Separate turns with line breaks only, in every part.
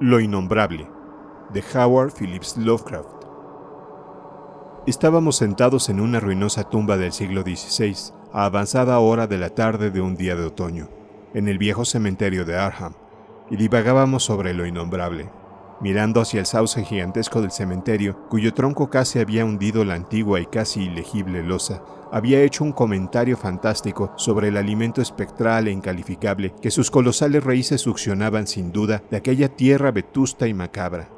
Lo innombrable, de Howard Phillips Lovecraft. Estábamos sentados en una ruinosa tumba del siglo XVI, a avanzada hora de la tarde de un día de otoño, en el viejo cementerio de Arham, y divagábamos sobre lo innombrable mirando hacia el sauce gigantesco del cementerio, cuyo tronco casi había hundido la antigua y casi ilegible losa, había hecho un comentario fantástico sobre el alimento espectral e incalificable que sus colosales raíces succionaban sin duda de aquella tierra vetusta y macabra.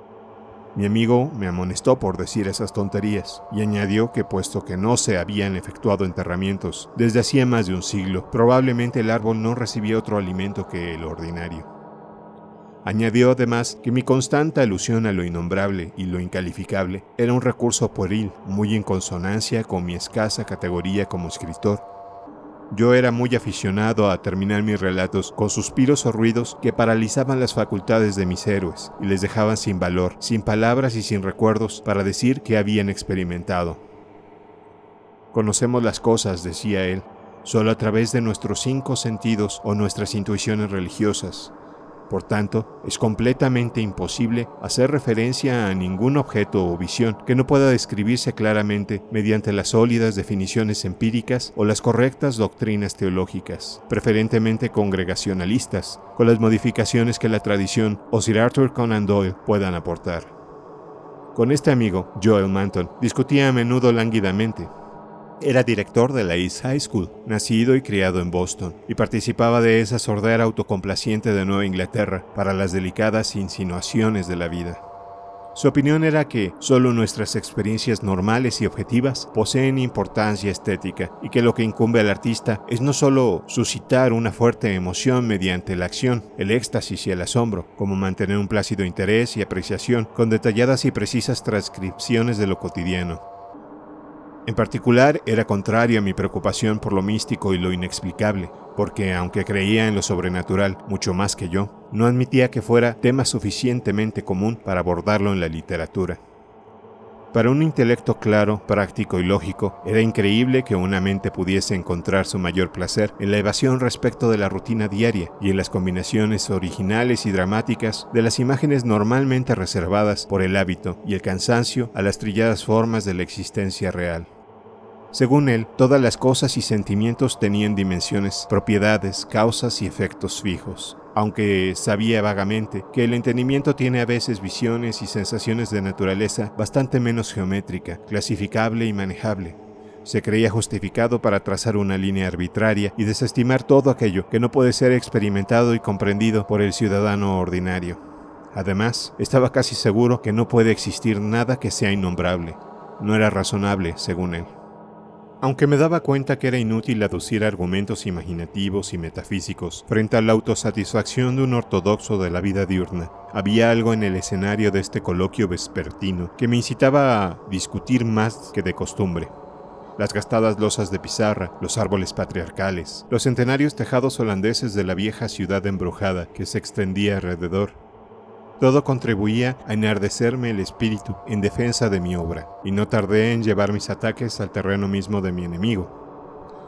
Mi amigo me amonestó por decir esas tonterías y añadió que puesto que no se habían efectuado enterramientos desde hacía más de un siglo, probablemente el árbol no recibía otro alimento que el ordinario. Añadió además que mi constante alusión a lo innombrable y lo incalificable era un recurso pueril, muy en consonancia con mi escasa categoría como escritor. Yo era muy aficionado a terminar mis relatos con suspiros o ruidos que paralizaban las facultades de mis héroes y les dejaban sin valor, sin palabras y sin recuerdos para decir qué habían experimentado. Conocemos las cosas, decía él, solo a través de nuestros cinco sentidos o nuestras intuiciones religiosas, por tanto, es completamente imposible hacer referencia a ningún objeto o visión que no pueda describirse claramente mediante las sólidas definiciones empíricas o las correctas doctrinas teológicas, preferentemente congregacionalistas, con las modificaciones que la tradición o Sir Arthur Conan Doyle puedan aportar. Con este amigo, Joel Manton, discutía a menudo lánguidamente, era director de la East High School, nacido y criado en Boston, y participaba de esa sordera autocomplaciente de Nueva Inglaterra para las delicadas insinuaciones de la vida. Su opinión era que solo nuestras experiencias normales y objetivas poseen importancia estética y que lo que incumbe al artista es no solo suscitar una fuerte emoción mediante la acción, el éxtasis y el asombro, como mantener un plácido interés y apreciación con detalladas y precisas transcripciones de lo cotidiano, en particular, era contrario a mi preocupación por lo místico y lo inexplicable, porque aunque creía en lo sobrenatural mucho más que yo, no admitía que fuera tema suficientemente común para abordarlo en la literatura. Para un intelecto claro, práctico y lógico, era increíble que una mente pudiese encontrar su mayor placer en la evasión respecto de la rutina diaria y en las combinaciones originales y dramáticas de las imágenes normalmente reservadas por el hábito y el cansancio a las trilladas formas de la existencia real. Según él, todas las cosas y sentimientos tenían dimensiones, propiedades, causas y efectos fijos, aunque sabía vagamente que el entendimiento tiene a veces visiones y sensaciones de naturaleza bastante menos geométrica, clasificable y manejable. Se creía justificado para trazar una línea arbitraria y desestimar todo aquello que no puede ser experimentado y comprendido por el ciudadano ordinario. Además, estaba casi seguro que no puede existir nada que sea innombrable. No era razonable, según él. Aunque me daba cuenta que era inútil aducir argumentos imaginativos y metafísicos frente a la autosatisfacción de un ortodoxo de la vida diurna, había algo en el escenario de este coloquio vespertino que me incitaba a discutir más que de costumbre las gastadas losas de pizarra, los árboles patriarcales, los centenarios tejados holandeses de la vieja ciudad embrujada que se extendía alrededor, todo contribuía a enardecerme el espíritu en defensa de mi obra, y no tardé en llevar mis ataques al terreno mismo de mi enemigo,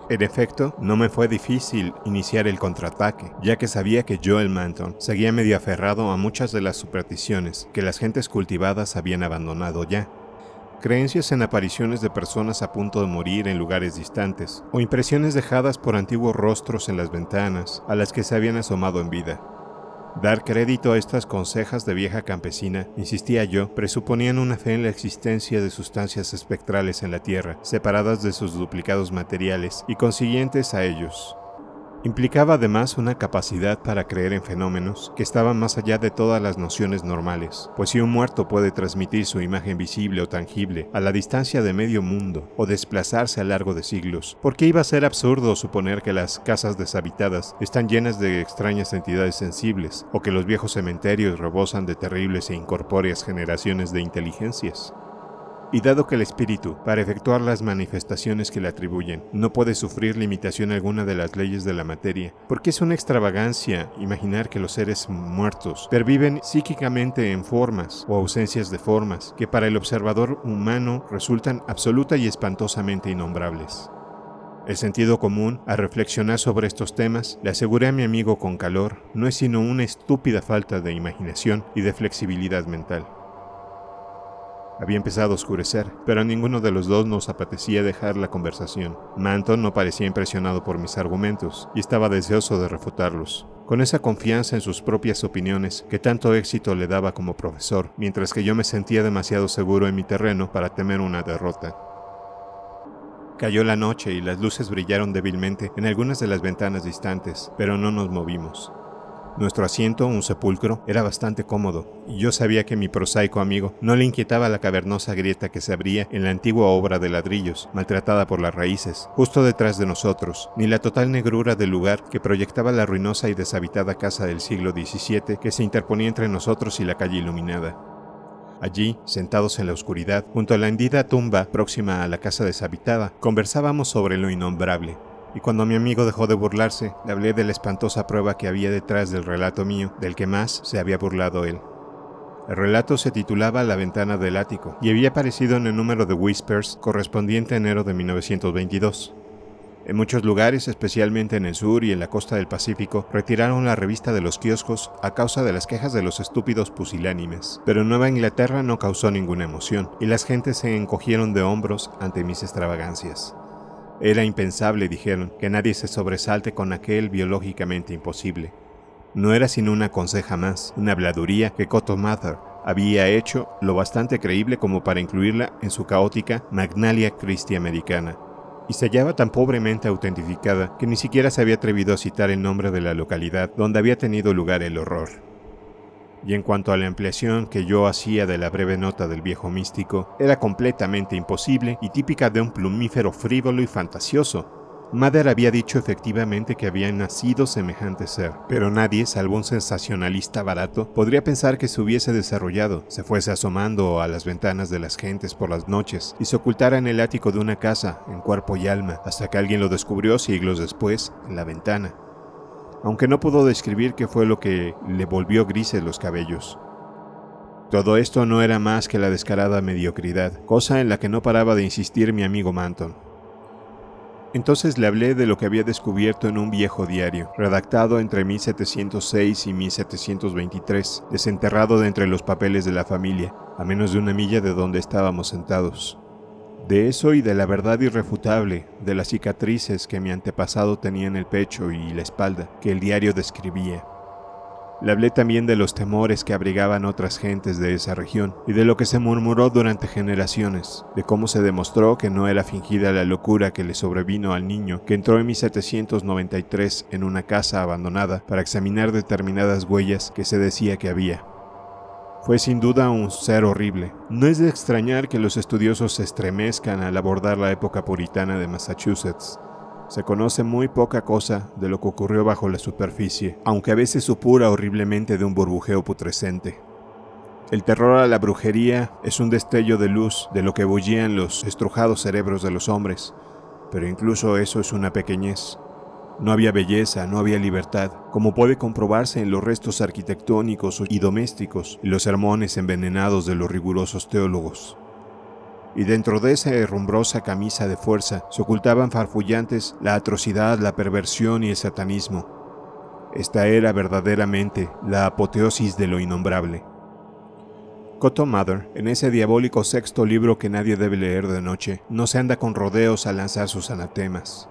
en efecto, no me fue difícil iniciar el contraataque, ya que sabía que Joel Manton seguía medio aferrado a muchas de las supersticiones que las gentes cultivadas habían abandonado ya. Creencias en apariciones de personas a punto de morir en lugares distantes, o impresiones dejadas por antiguos rostros en las ventanas a las que se habían asomado en vida, Dar crédito a estas consejas de vieja campesina, insistía yo, presuponían una fe en la existencia de sustancias espectrales en la Tierra, separadas de sus duplicados materiales y consiguientes a ellos. Implicaba además una capacidad para creer en fenómenos que estaban más allá de todas las nociones normales, pues si un muerto puede transmitir su imagen visible o tangible a la distancia de medio mundo o desplazarse a largo de siglos, ¿por qué iba a ser absurdo suponer que las casas deshabitadas están llenas de extrañas entidades sensibles o que los viejos cementerios rebosan de terribles e incorpóreas generaciones de inteligencias? y dado que el espíritu, para efectuar las manifestaciones que le atribuyen, no puede sufrir limitación alguna de las leyes de la materia, porque es una extravagancia imaginar que los seres muertos perviven psíquicamente en formas o ausencias de formas que para el observador humano resultan absoluta y espantosamente innombrables. El sentido común, al reflexionar sobre estos temas, le aseguré a mi amigo con calor, no es sino una estúpida falta de imaginación y de flexibilidad mental. Había empezado a oscurecer, pero ninguno de los dos nos apetecía dejar la conversación. Manton no parecía impresionado por mis argumentos y estaba deseoso de refutarlos. Con esa confianza en sus propias opiniones que tanto éxito le daba como profesor, mientras que yo me sentía demasiado seguro en mi terreno para temer una derrota. Cayó la noche y las luces brillaron débilmente en algunas de las ventanas distantes, pero no nos movimos. Nuestro asiento, un sepulcro, era bastante cómodo, y yo sabía que mi prosaico amigo no le inquietaba la cavernosa grieta que se abría en la antigua obra de ladrillos, maltratada por las raíces, justo detrás de nosotros, ni la total negrura del lugar que proyectaba la ruinosa y deshabitada casa del siglo XVII que se interponía entre nosotros y la calle iluminada. Allí, sentados en la oscuridad, junto a la hendida tumba próxima a la casa deshabitada, conversábamos sobre lo innombrable, y cuando mi amigo dejó de burlarse, le hablé de la espantosa prueba que había detrás del relato mío, del que más se había burlado él. El relato se titulaba La ventana del ático y había aparecido en el número de Whispers correspondiente a enero de 1922. En muchos lugares, especialmente en el sur y en la costa del Pacífico, retiraron la revista de los kioscos a causa de las quejas de los estúpidos pusilánimes. Pero Nueva Inglaterra no causó ninguna emoción, y las gentes se encogieron de hombros ante mis extravagancias. Era impensable, dijeron, que nadie se sobresalte con aquel biológicamente imposible. No era sino una conseja más, una habladuría que Cotto Mather había hecho lo bastante creíble como para incluirla en su caótica Magnalia Christi americana, y se hallaba tan pobremente autentificada que ni siquiera se había atrevido a citar el nombre de la localidad donde había tenido lugar el horror y en cuanto a la ampliación que yo hacía de la breve nota del viejo místico, era completamente imposible y típica de un plumífero frívolo y fantasioso. Mather había dicho efectivamente que había nacido semejante ser, pero nadie, salvo un sensacionalista barato, podría pensar que se hubiese desarrollado, se fuese asomando a las ventanas de las gentes por las noches y se ocultara en el ático de una casa, en cuerpo y alma, hasta que alguien lo descubrió siglos después en la ventana aunque no pudo describir qué fue lo que le volvió grises los cabellos. Todo esto no era más que la descarada mediocridad, cosa en la que no paraba de insistir mi amigo Manton. Entonces le hablé de lo que había descubierto en un viejo diario, redactado entre 1706 y 1723, desenterrado de entre los papeles de la familia, a menos de una milla de donde estábamos sentados de eso y de la verdad irrefutable, de las cicatrices que mi antepasado tenía en el pecho y la espalda, que el diario describía. Le hablé también de los temores que abrigaban otras gentes de esa región y de lo que se murmuró durante generaciones, de cómo se demostró que no era fingida la locura que le sobrevino al niño que entró en 1793 en una casa abandonada para examinar determinadas huellas que se decía que había fue sin duda un ser horrible. No es de extrañar que los estudiosos se estremezcan al abordar la época puritana de Massachusetts. Se conoce muy poca cosa de lo que ocurrió bajo la superficie, aunque a veces supura horriblemente de un burbujeo putrescente. El terror a la brujería es un destello de luz de lo que bullían los estrujados cerebros de los hombres, pero incluso eso es una pequeñez. No había belleza, no había libertad, como puede comprobarse en los restos arquitectónicos y domésticos y los sermones envenenados de los rigurosos teólogos. Y dentro de esa herrumbrosa camisa de fuerza se ocultaban farfullantes la atrocidad, la perversión y el satanismo, esta era verdaderamente la apoteosis de lo innombrable. Cotton Mather, en ese diabólico sexto libro que nadie debe leer de noche, no se anda con rodeos a lanzar sus anatemas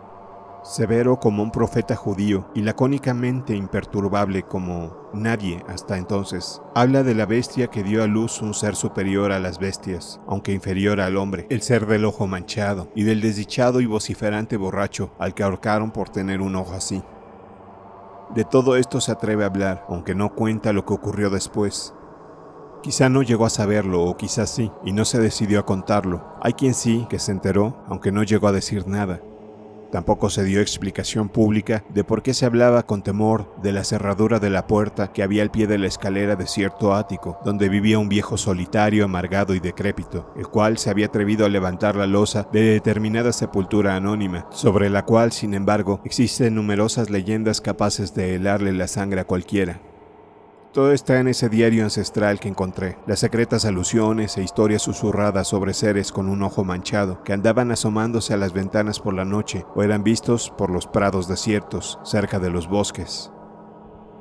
severo como un profeta judío y lacónicamente imperturbable como nadie hasta entonces. Habla de la bestia que dio a luz un ser superior a las bestias, aunque inferior al hombre, el ser del ojo manchado, y del desdichado y vociferante borracho al que ahorcaron por tener un ojo así. De todo esto se atreve a hablar, aunque no cuenta lo que ocurrió después. Quizá no llegó a saberlo, o quizá sí, y no se decidió a contarlo. Hay quien sí, que se enteró, aunque no llegó a decir nada, Tampoco se dio explicación pública de por qué se hablaba con temor de la cerradura de la puerta que había al pie de la escalera de cierto ático, donde vivía un viejo solitario, amargado y decrépito, el cual se había atrevido a levantar la losa de determinada sepultura anónima, sobre la cual, sin embargo, existen numerosas leyendas capaces de helarle la sangre a cualquiera. Todo está en ese diario ancestral que encontré, las secretas alusiones e historias susurradas sobre seres con un ojo manchado que andaban asomándose a las ventanas por la noche o eran vistos por los prados desiertos, cerca de los bosques.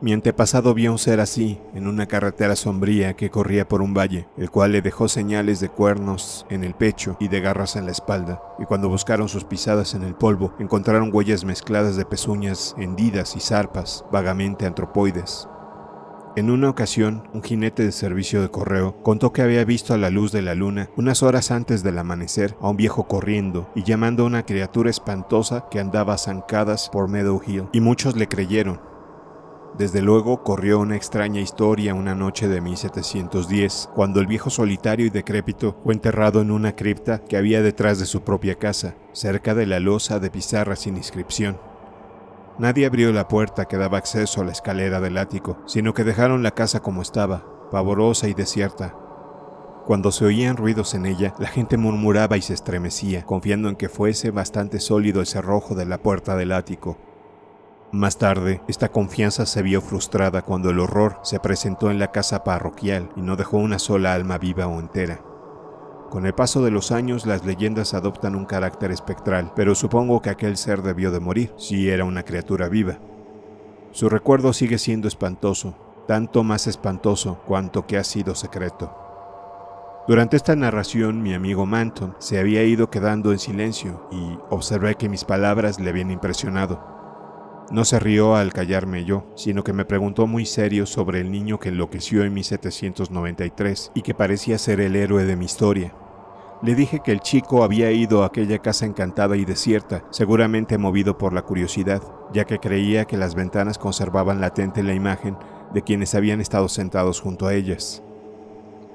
Mi antepasado vio un ser así en una carretera sombría que corría por un valle, el cual le dejó señales de cuernos en el pecho y de garras en la espalda, y cuando buscaron sus pisadas en el polvo encontraron huellas mezcladas de pezuñas hendidas y zarpas, vagamente antropoides. En una ocasión, un jinete de servicio de correo contó que había visto a la luz de la luna, unas horas antes del amanecer, a un viejo corriendo y llamando a una criatura espantosa que andaba zancadas por Meadow Hill, y muchos le creyeron. Desde luego corrió una extraña historia una noche de 1710, cuando el viejo solitario y decrépito fue enterrado en una cripta que había detrás de su propia casa, cerca de la losa de pizarra sin inscripción. Nadie abrió la puerta que daba acceso a la escalera del ático, sino que dejaron la casa como estaba, pavorosa y desierta. Cuando se oían ruidos en ella, la gente murmuraba y se estremecía, confiando en que fuese bastante sólido el cerrojo de la puerta del ático. Más tarde, esta confianza se vio frustrada cuando el horror se presentó en la casa parroquial y no dejó una sola alma viva o entera. Con el paso de los años las leyendas adoptan un carácter espectral, pero supongo que aquel ser debió de morir, si era una criatura viva. Su recuerdo sigue siendo espantoso, tanto más espantoso cuanto que ha sido secreto. Durante esta narración mi amigo Manton se había ido quedando en silencio y observé que mis palabras le habían impresionado. No se rió al callarme yo, sino que me preguntó muy serio sobre el niño que enloqueció en 1793 y que parecía ser el héroe de mi historia. Le dije que el chico había ido a aquella casa encantada y desierta, seguramente movido por la curiosidad, ya que creía que las ventanas conservaban latente la imagen de quienes habían estado sentados junto a ellas.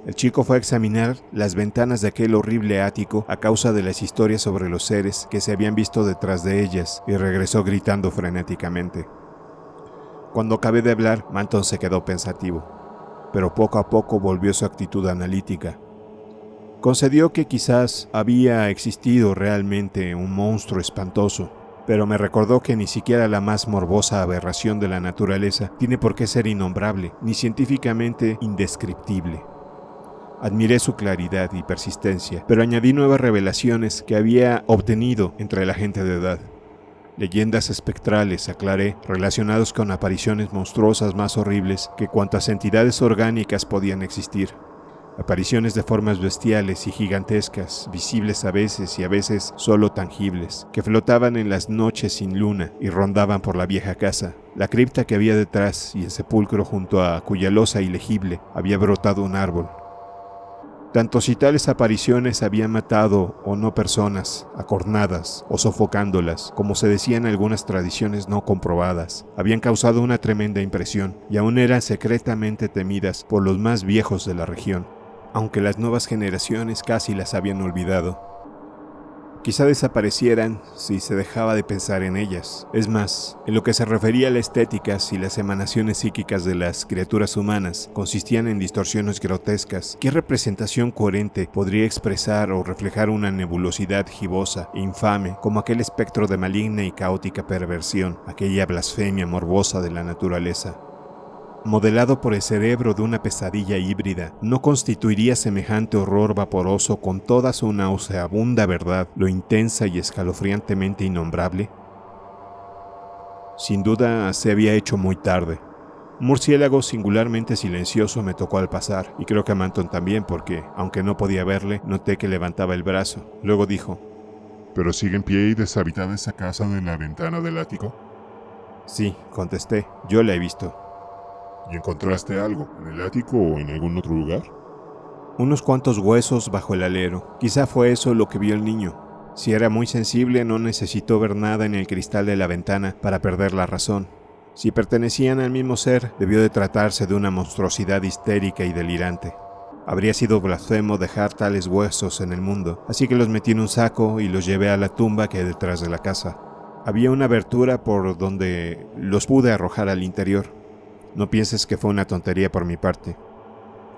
El chico fue a examinar las ventanas de aquel horrible ático a causa de las historias sobre los seres que se habían visto detrás de ellas y regresó gritando frenéticamente. Cuando acabé de hablar, Manton se quedó pensativo, pero poco a poco volvió su actitud analítica. Concedió que quizás había existido realmente un monstruo espantoso, pero me recordó que ni siquiera la más morbosa aberración de la naturaleza tiene por qué ser innombrable, ni científicamente indescriptible. Admiré su claridad y persistencia, pero añadí nuevas revelaciones que había obtenido entre la gente de edad. Leyendas espectrales, aclaré, relacionados con apariciones monstruosas más horribles que cuantas entidades orgánicas podían existir. Apariciones de formas bestiales y gigantescas, visibles a veces y a veces solo tangibles, que flotaban en las noches sin luna y rondaban por la vieja casa, la cripta que había detrás y el sepulcro junto a cuya losa ilegible había brotado un árbol, tanto si tales apariciones habían matado o no personas, acornadas o sofocándolas, como se decían algunas tradiciones no comprobadas, habían causado una tremenda impresión y aún eran secretamente temidas por los más viejos de la región, aunque las nuevas generaciones casi las habían olvidado quizá desaparecieran si se dejaba de pensar en ellas. Es más, en lo que se refería a la estética, y las emanaciones psíquicas de las criaturas humanas consistían en distorsiones grotescas, ¿qué representación coherente podría expresar o reflejar una nebulosidad gibosa e infame como aquel espectro de maligna y caótica perversión, aquella blasfemia morbosa de la naturaleza? modelado por el cerebro de una pesadilla híbrida, no constituiría semejante horror vaporoso con toda su nauseabunda verdad, lo intensa y escalofriantemente innombrable? Sin duda se había hecho muy tarde. murciélago singularmente silencioso me tocó al pasar, y creo que a Manton también, porque, aunque no podía verle, noté que levantaba el brazo. Luego dijo, ¿Pero sigue en pie y deshabitada esa casa de la ventana del ático? Sí, contesté, yo la he visto. ¿Y encontraste algo en el ático o en algún otro lugar? Unos cuantos huesos bajo el alero. Quizá fue eso lo que vio el niño. Si era muy sensible, no necesitó ver nada en el cristal de la ventana para perder la razón. Si pertenecían al mismo ser, debió de tratarse de una monstruosidad histérica y delirante. Habría sido blasfemo dejar tales huesos en el mundo, así que los metí en un saco y los llevé a la tumba que hay detrás de la casa. Había una abertura por donde los pude arrojar al interior. No pienses que fue una tontería por mi parte.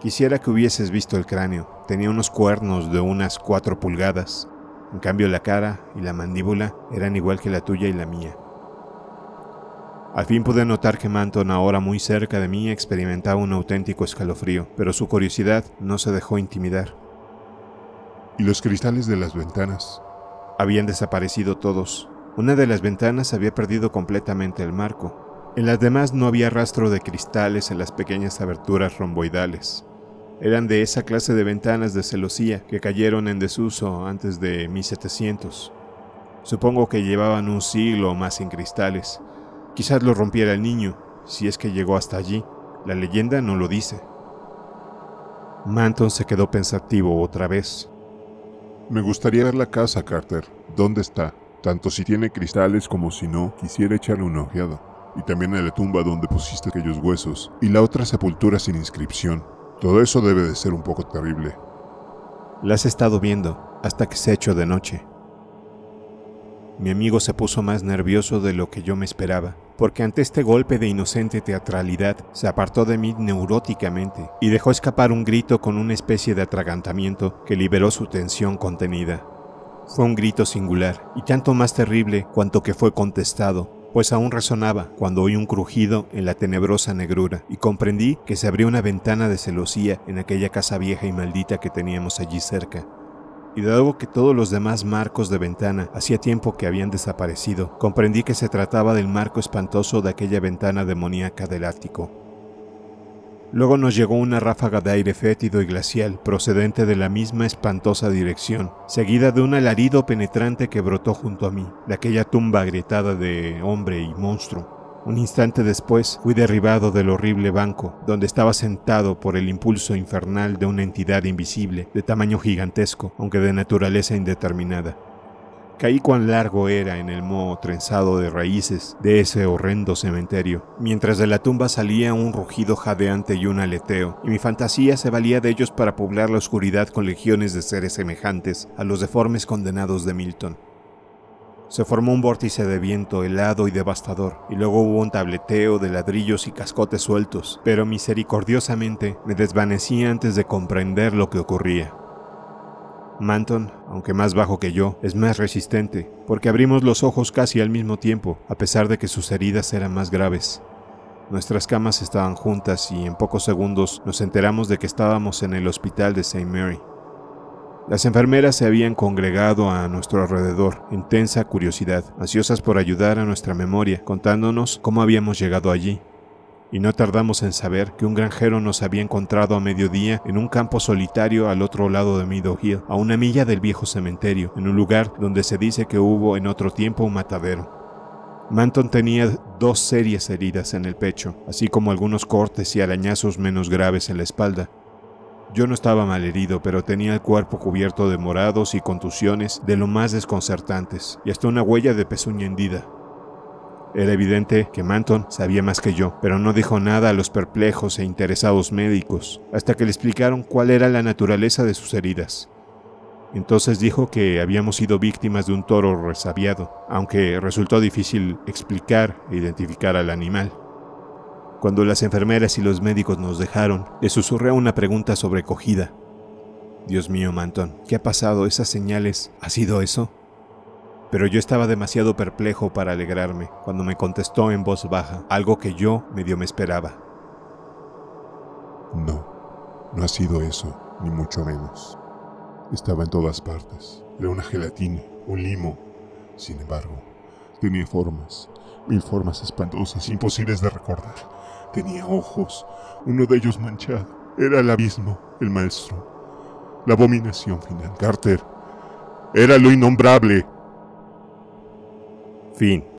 Quisiera que hubieses visto el cráneo. Tenía unos cuernos de unas cuatro pulgadas. En cambio la cara y la mandíbula eran igual que la tuya y la mía. Al fin pude notar que Manton, ahora muy cerca de mí, experimentaba un auténtico escalofrío, pero su curiosidad no se dejó intimidar. ¿Y los cristales de las ventanas? Habían desaparecido todos. Una de las ventanas había perdido completamente el marco, en las demás no había rastro de cristales en las pequeñas aberturas romboidales. Eran de esa clase de ventanas de celosía que cayeron en desuso antes de 1700. Supongo que llevaban un siglo más sin cristales. Quizás lo rompiera el niño, si es que llegó hasta allí. La leyenda no lo dice. Manton se quedó pensativo otra vez. Me gustaría ver la casa, Carter. ¿Dónde está? Tanto si tiene cristales como si no, quisiera echarle un ojeado y también en la tumba donde pusiste aquellos huesos, y la otra sepultura sin inscripción. Todo eso debe de ser un poco terrible. La has estado viendo hasta que se echó de noche. Mi amigo se puso más nervioso de lo que yo me esperaba, porque ante este golpe de inocente teatralidad se apartó de mí neuróticamente y dejó escapar un grito con una especie de atragantamiento que liberó su tensión contenida. Fue un grito singular y tanto más terrible cuanto que fue contestado pues aún resonaba cuando oí un crujido en la tenebrosa negrura y comprendí que se abrió una ventana de celosía en aquella casa vieja y maldita que teníamos allí cerca. Y dado que todos los demás marcos de ventana hacía tiempo que habían desaparecido, comprendí que se trataba del marco espantoso de aquella ventana demoníaca del ático, Luego nos llegó una ráfaga de aire fétido y glacial procedente de la misma espantosa dirección, seguida de un alarido penetrante que brotó junto a mí, de aquella tumba agrietada de hombre y monstruo. Un instante después fui derribado del horrible banco, donde estaba sentado por el impulso infernal de una entidad invisible, de tamaño gigantesco, aunque de naturaleza indeterminada. Caí cuán largo era en el moho trenzado de raíces de ese horrendo cementerio, mientras de la tumba salía un rugido jadeante y un aleteo, y mi fantasía se valía de ellos para poblar la oscuridad con legiones de seres semejantes a los deformes condenados de Milton. Se formó un vórtice de viento helado y devastador, y luego hubo un tableteo de ladrillos y cascotes sueltos, pero misericordiosamente me desvanecí antes de comprender lo que ocurría. Manton, aunque más bajo que yo, es más resistente, porque abrimos los ojos casi al mismo tiempo, a pesar de que sus heridas eran más graves. Nuestras camas estaban juntas y en pocos segundos nos enteramos de que estábamos en el hospital de St. Mary. Las enfermeras se habían congregado a nuestro alrededor, intensa curiosidad, ansiosas por ayudar a nuestra memoria, contándonos cómo habíamos llegado allí, y no tardamos en saber que un granjero nos había encontrado a mediodía en un campo solitario al otro lado de Meadow Hill, a una milla del viejo cementerio, en un lugar donde se dice que hubo en otro tiempo un matadero. Manton tenía dos serias heridas en el pecho, así como algunos cortes y arañazos menos graves en la espalda. Yo no estaba mal herido, pero tenía el cuerpo cubierto de morados y contusiones de lo más desconcertantes, y hasta una huella de pezuña hendida. Era evidente que Manton sabía más que yo, pero no dijo nada a los perplejos e interesados médicos, hasta que le explicaron cuál era la naturaleza de sus heridas. Entonces dijo que habíamos sido víctimas de un toro resabiado, aunque resultó difícil explicar e identificar al animal. Cuando las enfermeras y los médicos nos dejaron, le susurré una pregunta sobrecogida. Dios mío, Manton, ¿qué ha pasado? ¿Esas señales? ¿Ha sido eso? pero yo estaba demasiado perplejo para alegrarme cuando me contestó en voz baja, algo que yo medio me esperaba. No, no ha sido eso, ni mucho menos. Estaba en todas partes. Era una gelatina, un limo. Sin embargo, tenía formas, mil formas espantosas, imposibles de recordar. Tenía ojos, uno de ellos manchado. Era el abismo, el maestro. La abominación final. Carter. Era lo innombrable. Fin.